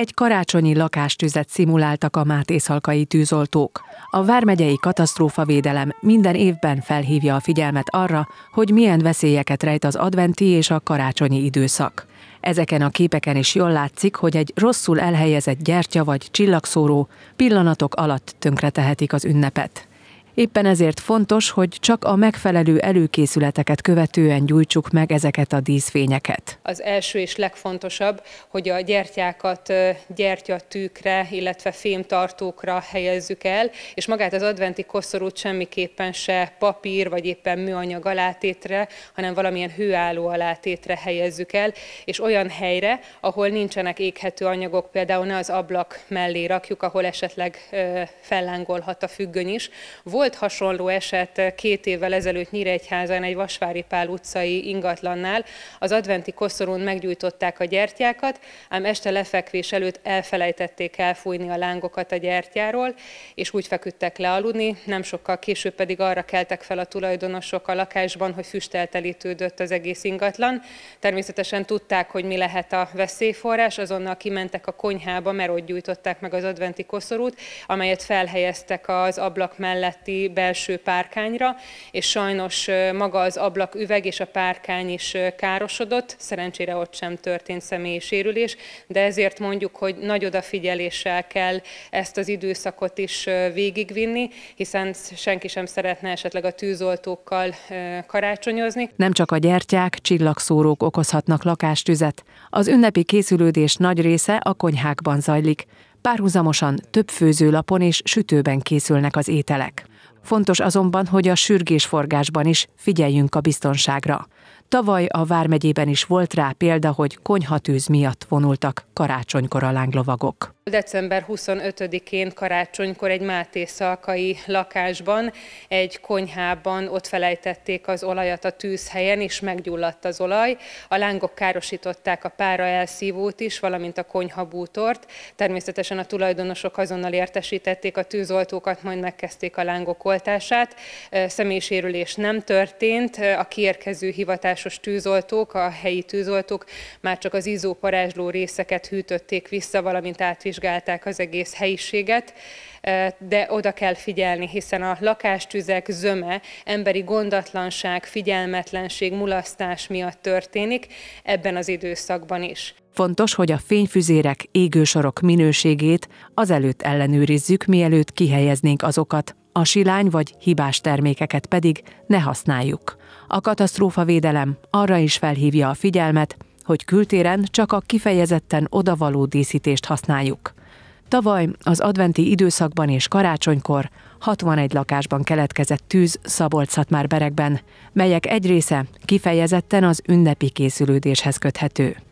Egy karácsonyi lakástüzet szimuláltak a mátészalkai tűzoltók. A Vármegyei Katasztrófavédelem minden évben felhívja a figyelmet arra, hogy milyen veszélyeket rejt az adventi és a karácsonyi időszak. Ezeken a képeken is jól látszik, hogy egy rosszul elhelyezett gyertya vagy csillagszóró pillanatok alatt tönkretehetik az ünnepet. Éppen ezért fontos, hogy csak a megfelelő előkészületeket követően gyújtsuk meg ezeket a díszfényeket. Az első és legfontosabb, hogy a gyertyákat gyertyatűkre, illetve fémtartókra helyezzük el, és magát az adventi koszorút semmiképpen se papír vagy éppen műanyag alátétre, hanem valamilyen hőálló alátétre helyezzük el, és olyan helyre, ahol nincsenek éghető anyagok, például ne az ablak mellé rakjuk, ahol esetleg fellángolhat a függöny is. Volt volt hasonló eset két évvel ezelőtt Nyíregyházán egy Vasvári Pál utcai ingatlannál. Az adventi koszorún meggyújtották a gyertyákat, ám este lefekvés előtt elfelejtették elfújni a lángokat a gyertyáról, és úgy feküdtek lealudni, nem sokkal később pedig arra keltek fel a tulajdonosok a lakásban, hogy füsteltelítődött az egész ingatlan. Természetesen tudták, hogy mi lehet a veszélyforrás, azonnal kimentek a konyhába, mert ott gyújtották meg az adventi koszorút, amelyet felhelyeztek az ablak melletti közötti belső párkányra, és sajnos maga az ablak üveg és a párkány is károsodott, szerencsére ott sem történt személyi sérülés, de ezért mondjuk, hogy nagy odafigyeléssel kell ezt az időszakot is végigvinni, hiszen senki sem szeretne esetleg a tűzoltókkal karácsonyozni. Nem csak a gyertyák, csillagszórók okozhatnak lakástüzet. Az ünnepi készülődés nagy része a konyhákban zajlik. Párhuzamosan több főzőlapon és sütőben készülnek az ételek. Fontos azonban, hogy a sürgésforgásban is figyeljünk a biztonságra. Tavaly a Vármegyében is volt rá példa, hogy konyhatűz miatt vonultak karácsonykor a lánglovagok. December 25-én karácsonykor egy Máté Szalkai lakásban, egy konyhában ott felejtették az olajat a tűzhelyen, és meggyulladt az olaj. A lángok károsították a pára elszívót is, valamint a konyhabútort. Természetesen a tulajdonosok azonnal értesítették a tűzoltókat, majd megkezdték a lángok oltását. Személyisérülés nem történt, a kiérkező hivatás szokásos tűzoltók, a helyi tűzoltók már csak az izzóparázsló részeket hűtötték vissza, valamint átvizsgálták az egész helyiséget e, de oda kell figyelni, hiszen a lakástüzek zöme emberi gondatlanság, figyelmetlenség, mulasztás miatt történik ebben az időszakban is. Fontos, hogy a fényfüzérek, égősorok minőségét azelőtt ellenőrizzük, mielőtt kihelyeznénk azokat a silány vagy hibás termékeket pedig ne használjuk. A katasztrófa védelem arra is felhívja a figyelmet, hogy kültéren csak a kifejezetten odavaló díszítést használjuk. Tavaly az adventi időszakban és karácsonykor 61 lakásban keletkezett tűz szabolcs már berekben, melyek egy része kifejezetten az ünnepi készülődéshez köthető.